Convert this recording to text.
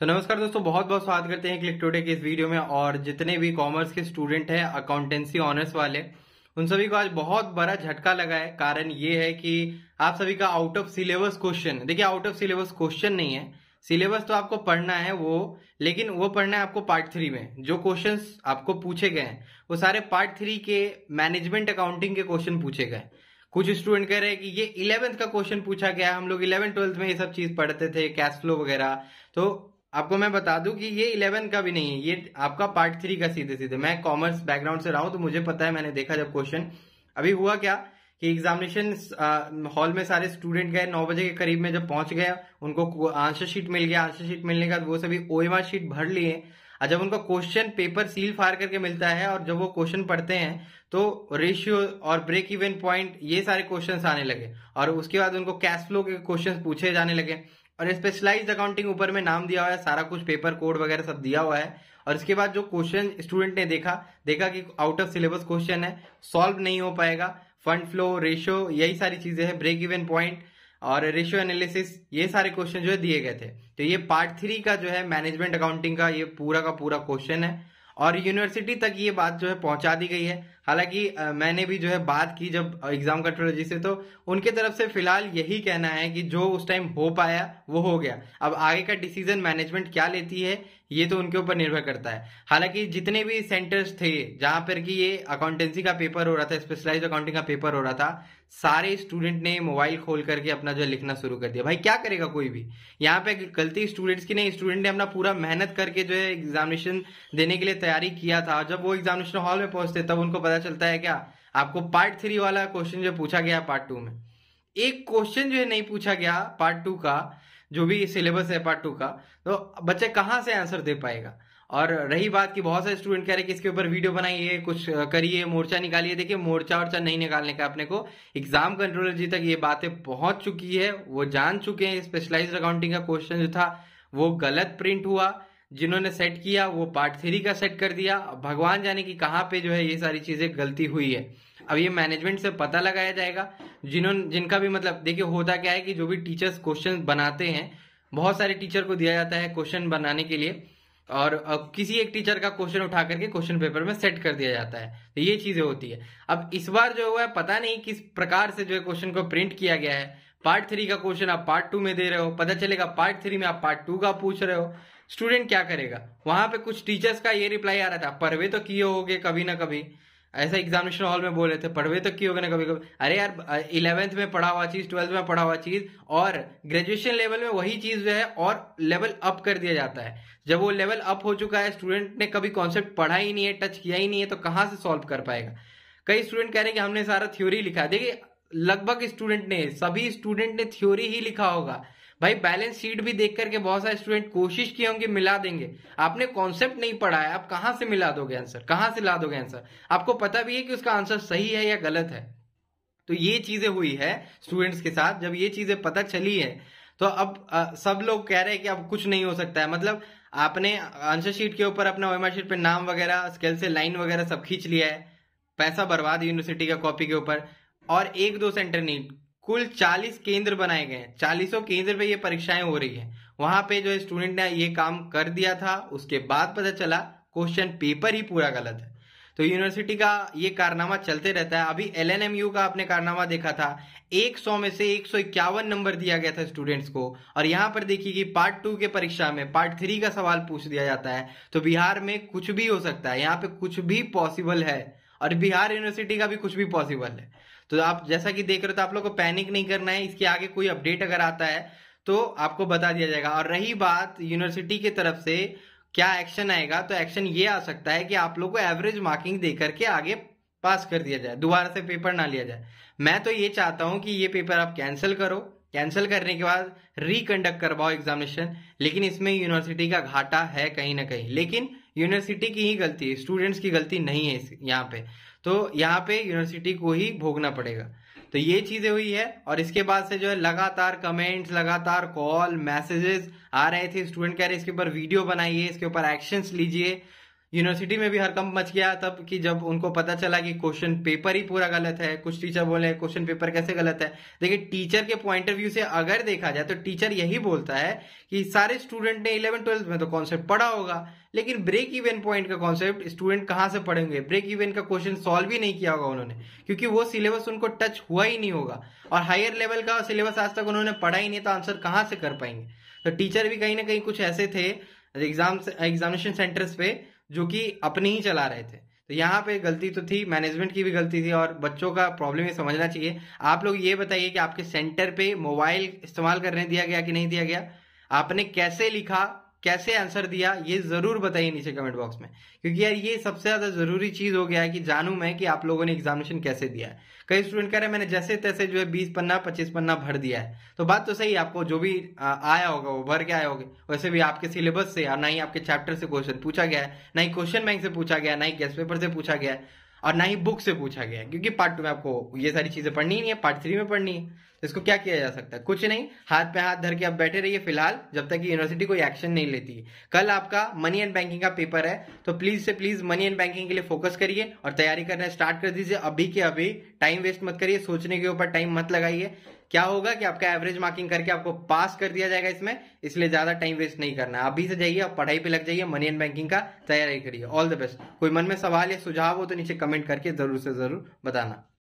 तो नमस्कार दोस्तों बहुत बहुत स्वागत करते हैं क्लिक टूडे के इस वीडियो में और जितने भी कॉमर्स के स्टूडेंट हैं अकाउंटेंसी ऑनर्स वाले उन सभी को आज बहुत बड़ा झटका लगा है कारण ये है कि आप सभी का आउट ऑफ सिलेबस क्वेश्चन देखिए आउट ऑफ सिलेबस क्वेश्चन नहीं है सिलेबस तो आपको पढ़ना है वो लेकिन वो पढ़ना है आपको पार्ट थ्री में जो क्वेश्चन आपको पूछे गए हैं वो सारे पार्ट थ्री के मैनेजमेंट अकाउंटिंग के क्वेश्चन पूछे गए कुछ स्टूडेंट कह रहे हैं कि ये इलेवेंथ का क्वेश्चन पूछा गया हम लोग इलेवन ट्वेल्थ में ये सब चीज पढ़ते थे कैश फ्लो वगैरह तो आपको मैं बता दूं कि ये इलेवन का भी नहीं है ये आपका पार्ट थ्री का सीधे सीधे मैं कॉमर्स बैकग्राउंड से रहा हूं तो मुझे पता है मैंने देखा जब क्वेश्चन अभी हुआ क्या कि एग्जामिनेशन हॉल में सारे स्टूडेंट गए नौ बजे के करीब में जब पहुंच गए उनको आंसर शीट मिल गया आंसर शीट मिलने के बाद वो सभी ओएमआ शीट भर लिए और जब उनको क्वेश्चन पेपर सील फायर करके मिलता है और जब वो क्वेश्चन पढ़ते हैं तो रेशियो और ब्रेक इवन पॉइंट ये सारे क्वेश्चन आने लगे और उसके बाद उनको कैश फ्लो के क्वेश्चन पूछे जाने लगे और स्पेशलाइज अकाउंटिंग ऊपर में नाम दिया हुआ है सारा कुछ पेपर कोड वगैरह सब दिया हुआ है और इसके बाद जो क्वेश्चन स्टूडेंट ने देखा देखा कि आउट ऑफ सिलेबस क्वेश्चन है सॉल्व नहीं हो पाएगा फंड फ्लो रेशियो यही सारी चीजें हैं ब्रेक इवन पॉइंट और रेशियो एनालिसिस ये सारे क्वेश्चन जो है दिए गए थे तो ये पार्ट थ्री का जो है मैनेजमेंट अकाउंटिंग का ये पूरा का पूरा क्वेश्चन है और यूनिवर्सिटी तक ये बात जो है पहुंचा दी गई है हालांकि मैंने भी जो है बात की जब एग्जाम कंट्रोलॉजी से तो उनके तरफ से फिलहाल यही कहना है कि जो उस टाइम हो पाया वो हो गया अब आगे का डिसीजन मैनेजमेंट क्या लेती है ये तो उनके ऊपर निर्भर करता है हालांकि जितने भी सेंटर्स थे जहां पर कि ये अकाउंटेंसी का पेपर हो रहा था स्पेशलाइज अकाउंटिंग का पेपर हो रहा था सारे स्टूडेंट ने मोबाइल खोल करके अपना जो लिखना शुरू कर दिया भाई क्या करेगा कोई भी यहाँ पे गलती स्टूडेंट्स की नहीं स्टूडेंट ने अपना पूरा मेहनत करके जो है एग्जामिनेशन देने के लिए तैयारी किया था जब वो एग्जामिनेशन हॉल में पहुंचते तब उनको पता पता चलता है क्या आपको पार्ट थ्री वाला क्वेश्चन जो पूछा गया पार्ट टू में एक क्वेश्चन जो है नहीं पूछा गया पार्ट टू का जो भी सिलेबस है पार्ट टू का तो बच्चे कहाँ से आंसर दे पाएगा और रही बात की बहुत सारे स्टूडेंट कह रहे हैं कि इसके ऊपर वीडियो बनाइए कुछ करिए मोर्चा निकालिए देखिए मोर्चा और नहीं निकालने का अपने को एग्जाम कंट्रोलर जी तक ये बातें पहुंच चुकी है वो जान चुके हैं स्पेशलाइज्ड अकाउंटिंग का क्वेश्चन जो था वो गलत प्रिंट हुआ जिन्होंने सेट किया वो पार्ट थ्री का सेट कर दिया भगवान जाने की कहाँ पे जो है ये सारी चीजें गलती हुई है अब ये मैनेजमेंट से पता लगाया जाएगा जिन्होंने जिनका भी मतलब देखिए होता क्या है कि जो भी टीचर्स क्वेश्चन बनाते हैं बहुत सारे टीचर को दिया जाता है क्वेश्चन बनाने के लिए और किसी एक टीचर का क्वेश्चन उठा करके क्वेश्चन पेपर में सेट कर दिया जाता है तो ये चीजें होती है अब इस बार जो हुआ है पता नहीं किस प्रकार से जो है क्वेश्चन को प्रिंट किया गया है पार्ट थ्री का क्वेश्चन आप पार्ट टू में दे रहे हो पता चलेगा पार्ट थ्री में आप पार्ट टू का पूछ रहे हो स्टूडेंट क्या करेगा वहां पे कुछ टीचर्स का ये रिप्लाई आ रहा था पढ़वे तो किए होगे कभी ना कभी ऐसा एग्जामिनेशन हॉल में बोले थे पढ़वे तो किए होगे ना कभी कभी अरे यार इलेवेंथ में पढ़ा हुआ चीज ट्वेल्थ में पढ़ा हुआ चीज और ग्रेजुएशन लेवल में वही चीज जो है और लेवल अप कर दिया जाता है जब वो लेवल अप हो चुका है स्टूडेंट ने कभी कॉन्सेप्ट पढ़ा ही नहीं है टच किया ही नहीं है तो कहां से सॉल्व कर पाएगा कई स्टूडेंट कह रहे हैं कि हमने सारा थ्योरी लिखा देखिए लगभग स्टूडेंट ने सभी स्टूडेंट ने थ्योरी ही लिखा होगा भाई बैलेंस शीट भी देख करके बहुत सारे स्टूडेंट कोशिश किए होंगे मिला देंगे आपने कॉन्सेप्ट नहीं पढ़ा है आप कहां से मिला दोगे आंसर कहां से ला दोगे आंसर आपको पता भी है कि उसका आंसर सही है या गलत है तो ये चीजें हुई है स्टूडेंट्स के साथ जब ये चीजें पता चली है तो अब आ, सब लोग कह रहे हैं कि अब कुछ नहीं हो सकता है मतलब आपने आंसर शीट के ऊपर अपना ओएमआर शीट पे नाम वगैरह स्केल से लाइन वगैरह सब खींच लिया है पैसा बर्बाद यूनिवर्सिटी का कॉपी के ऊपर और एक दो सेंटर नहीं कुल 40 केंद्र बनाए गए चालीसों केंद्र पे ये परीक्षाएं हो रही है वहां पे जो स्टूडेंट ने ये काम कर दिया था उसके बाद पता चला क्वेश्चन पेपर ही पूरा गलत है तो यूनिवर्सिटी का ये कारनामा चलते रहता है अभी एल का आपने कारनामा देखा था 100 में से एक नंबर दिया गया था स्टूडेंट्स को और यहाँ पर देखिए कि पार्ट टू के परीक्षा में पार्ट थ्री का सवाल पूछ दिया जाता है तो बिहार में कुछ भी हो सकता है यहाँ पे कुछ भी पॉसिबल है और बिहार यूनिवर्सिटी का भी कुछ भी पॉसिबल है तो आप जैसा कि देख रहे हो तो आप लोग को पैनिक नहीं करना है इसके आगे कोई अपडेट अगर आता है तो आपको बता दिया जाएगा और रही बात यूनिवर्सिटी की तरफ से क्या एक्शन आएगा तो एक्शन ये आ सकता है कि आप लोग को एवरेज मार्किंग दे करके आगे पास कर दिया जाए दोबारा से पेपर ना लिया जाए मैं तो ये चाहता हूं कि ये पेपर आप कैंसिल करो कैंसिल करने के बाद रिकंडक्ट करवाओ एग्जामिनेशन लेकिन इसमें यूनिवर्सिटी का घाटा है कहीं ना कहीं लेकिन यूनिवर्सिटी की ही गलती है स्टूडेंट्स की गलती नहीं है यहाँ पे तो यहाँ पे यूनिवर्सिटी को ही भोगना पड़ेगा तो ये चीज़ें हुई है और इसके बाद से जो है लगातार कमेंट्स लगातार कॉल मैसेजेस आ रहे थे स्टूडेंट कह रहे इसके ऊपर वीडियो बनाइए इसके ऊपर एक्शंस लीजिए यूनिवर्सिटी में भी हरकम मच गया तब कि जब उनको पता चला कि क्वेश्चन पेपर ही पूरा गलत है कुछ टीचर बोले क्वेश्चन पेपर कैसे गलत है देखिए टीचर के पॉइंट ऑफ व्यू से अगर देखा जाए तो टीचर यही बोलता है कि सारे स्टूडेंट ने इलेवन ट्वेल्थ में तो कॉन्सेप्ट पढ़ा होगा लेकिन ब्रेक इवन पॉइंट का कॉन्सेप्ट स्टूडेंट कहाँ से पढ़ेंगे ब्रेक इवन का क्वेश्चन सॉल्व ही नहीं किया होगा उन्होंने क्योंकि वो सिलेबस उनको टच हुआ ही नहीं होगा और हायर लेवल का सिलेबस आज तक उन्होंने पढ़ा ही नहीं तो आंसर कहाँ से कर पाएंगे तो टीचर भी कहीं ना कहीं कुछ ऐसे थे एग्जाम एग्जामिनेशन सेंटर्स पे जो कि अपने ही चला रहे थे तो यहाँ पे गलती तो थी मैनेजमेंट की भी गलती थी और बच्चों का प्रॉब्लम ये समझना चाहिए आप लोग ये बताइए कि आपके सेंटर पे मोबाइल इस्तेमाल करने दिया गया कि नहीं दिया गया आपने कैसे लिखा कैसे आंसर दिया ये जरूर बताइए नीचे कमेंट बॉक्स में क्योंकि यार ये सबसे ज्यादा जरूरी चीज हो गया है कि जानू मैं कि आप लोगों ने एग्जामिनेशन कैसे दिया है कई स्टूडेंट कह रहे हैं मैंने जैसे तैसे जो है बीस पन्ना पच्चीस पन्ना भर दिया है तो बात तो सही आपको जो भी आया होगा वो भर के आए होगे वैसे भी आपके सिलेबस से और ना ही आपके चैप्टर से क्वेश्चन पूछा गया है ना ही क्वेश्चन बैंक से पूछा गया ना ही गेस्ट पेपर से पूछा गया है और ना ही बुक से पूछा गया है क्योंकि पार्ट टू में आपको ये सारी चीजें पढ़नी ही नहीं है पार्ट थ्री में पढ़नी है तो इसको क्या किया जा सकता है कुछ नहीं हाथ पे हाथ धर के आप बैठे रहिए फिलहाल जब तक यूनिवर्सिटी कोई एक्शन नहीं लेती है कल आपका मनी एंड बैंकिंग का पेपर है तो प्लीज से प्लीज मनी एंड बैंकिंग के लिए फोकस करिए और तैयारी करना स्टार्ट कर दीजिए अभी के अभी टाइम वेस्ट मत करिए सोचने के ऊपर टाइम मत लगाइए क्या होगा कि आपका एवरेज मार्किंग करके आपको पास कर दिया जाएगा इसमें इसलिए ज्यादा टाइम वेस्ट नहीं करना है अभी से जाइए आप पढ़ाई पे लग जाइए मनी एंड बैंकिंग का तैयारी करिए ऑल द बेस्ट कोई मन में सवाल या सुझाव हो तो नीचे कमेंट करके जरूर से जरूर बताना